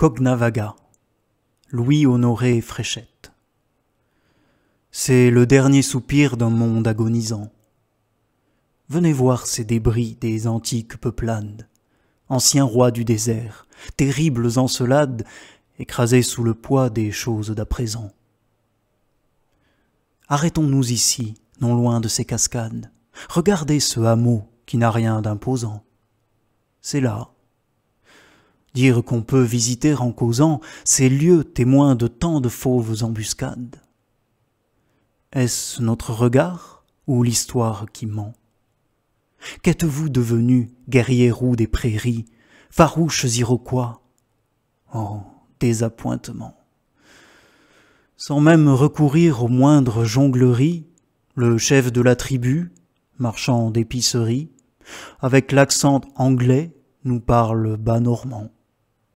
Cognavaga, Louis Honoré Fréchette. C'est le dernier soupir d'un monde agonisant. Venez voir ces débris des antiques peuplades, anciens rois du désert, terribles encelades, écrasés sous le poids des choses d'à présent. Arrêtons-nous ici, non loin de ces cascades. Regardez ce hameau qui n'a rien d'imposant. C'est là, Dire qu'on peut visiter en causant ces lieux témoins de tant de fauves embuscades. Est-ce notre regard ou l'histoire qui ment Qu'êtes-vous devenus, guerriers roux des prairies, farouches iroquois Oh, désappointement Sans même recourir aux moindres jongleries, le chef de la tribu, marchand d'épicerie, avec l'accent anglais, nous parle bas normand.